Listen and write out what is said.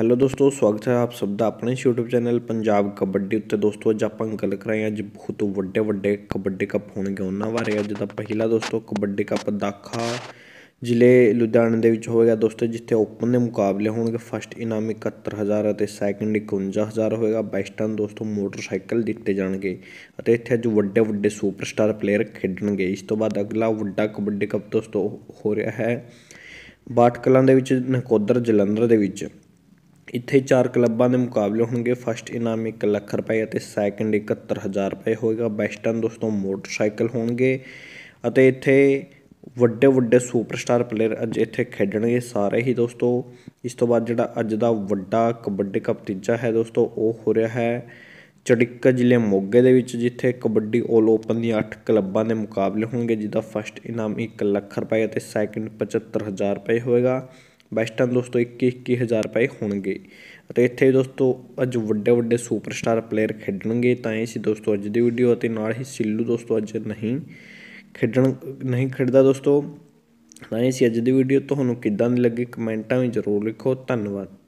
hello ਦੋਸਤੋ ਸਵਾਗਤ ਹੈ ਆਪ ਸਭ ਦਾ ਆਪਣੇ YouTube ਚੈਨਲ ਪੰਜਾਬ ਕਬੱਡੀ ਉੱਤੇ ਦੋਸਤੋ ਅੱਜ ਆਪਾਂ ਗੱਲ ਕਰ ਰਹੇ ਹਾਂ ਅੱਜ ਬਹੁਤ ਵੱਡੇ ਵੱਡੇ ਕਬੱਡੀ ਕੱਪ ਹੋਣਗੇ ਉਹਨਾਂ ਬਾਰੇ ਅੱਜ ਦਾ ਪਹਿਲਾ ਦੋਸਤੋ ਕਬੱਡੀ ਕੱਪ ਦਾਖਾ ਜ਼ਿਲ੍ਹੇ ਲੁਧਿਆਣਾ ਦੇ ਵਿੱਚ ਹੋਵੇਗਾ ਦੋਸਤੋ ਜਿੱਥੇ ਓਪਨ ਦੇ ਮੁਕਾਬਲੇ ਹੋਣਗੇ ਫਸਟ ਇਨਾਮ 71000 ਅਤੇ ਸੈਕੰਡ 51000 ਹੋਵੇਗਾ ਬੈਸਟਨ ਦੋਸਤੋ ਮੋਟਰਸਾਈਕਲ ਦਿੱਤੇ ਜਾਣਗੇ ਅਤੇ ਇੱਥੇ ਅੱਜ ਵੱਡੇ ਵੱਡੇ ਸੁਪਰਸਟਾਰ ਪਲੇਅਰ ਖੇਡਣਗੇ ਇਸ ਤੋਂ ਬਾਅਦ ਅਗਲਾ ਵੱਡਾ ਕਬੱਡੀ ਕੱਪ ਦੋਸਤੋ ਹੋ ਰਿਹਾ ਹੈ ਬਾਟਕਲਾਂ ਦੇ ਵਿੱਚ ਨਕੋਦਰ ਜਲੰਧਰ ਦੇ ਵਿੱਚ ਇੱਥੇ ਚਾਰ ਕਲੱਬਾਂ ਦੇ ਮੁਕਾਬਲੇ ਹੋਣਗੇ ਫਸਟ ਇਨਾਮ 1 ਲੱਖ ਰੁਪਏ ਅਤੇ ਸੈਕੰਡ 71000 ਰੁਪਏ ਹੋਏਗਾ ਬੈਸਟਨ ਦੋਸਤੋ ਮੋਟਰਸਾਈਕਲ ਹੋਣਗੇ ਅਤੇ ਇੱਥੇ ਵੱਡੇ ਵੱਡੇ ਸੁਪਰਸਟਾਰ ਪਲੇਅਰ ਅੱਜ ਇੱਥੇ ਖੇਡਣਗੇ ਸਾਰੇ ਹੀ ਦੋਸਤੋ ਇਸ ਤੋਂ ਬਾਅਦ ਜਿਹੜਾ ਅੱਜ ਦਾ ਵੱਡਾ ਕਬੱਡੀ ਕੱਪ ਤੀਜਾ ਹੈ ਦੋਸਤੋ ਉਹ ਹੋ ਰਿਹਾ ਹੈ ਚੜਿੱਕਾ ਜ਼ਿਲ੍ਹੇ ਮੋਗੇ ਦੇ ਵਿੱਚ ਜਿੱਥੇ ਕਬੱਡੀ 올 ਓਪਨ ਦੀਆਂ 8 ਕਲੱਬਾਂ ਦੇ ਮੁਕਾਬਲੇ ਹੋਣਗੇ ਜਿਹਦਾ ਫਸਟ ਇਨਾਮ 1 ਲੱਖ ਰੁਪਏ ਅਤੇ ਸੈਕੰਡ 75000 ਰੁਪਏ ਹੋਏਗਾ ਵੈਸਟਰਨ ਦੋਸਤੋ 21-21000 ਰੁਪਏ ਹੋਣਗੇ ਅਤੇ ਇੱਥੇ ਦੋਸਤੋ ਅੱਜ ਵੱਡੇ ਵੱਡੇ ਸੁਪਰਸਟਾਰ ਪਲੇਅਰ ਖੇਡਣਗੇ ਤਾਂ ਇਹ ਸੀ ਦੋਸਤੋ ਅੱਜ ਦੀ ਵੀਡੀਓ ਅਤੇ ਨਾਲ ਹੀ ਸਿੱਲੂ ਦੋਸਤੋ ਅੱਜ ਨਹੀਂ ਖੇਡਣ ਨਹੀਂ ਖੇਡਦਾ ਦੋਸਤੋ ਤਾਂ ਇਹ ਸੀ ਅੱਜ ਦੀ ਵੀਡੀਓ ਤੁਹਾਨੂੰ ਕਿੱਦਾਂ ਦੀ ਲੱਗੀ ਕਮੈਂਟਾਂ ਵਿੱਚ ਜ਼ਰੂਰ ਲਿਖੋ ਧੰਨਵਾਦ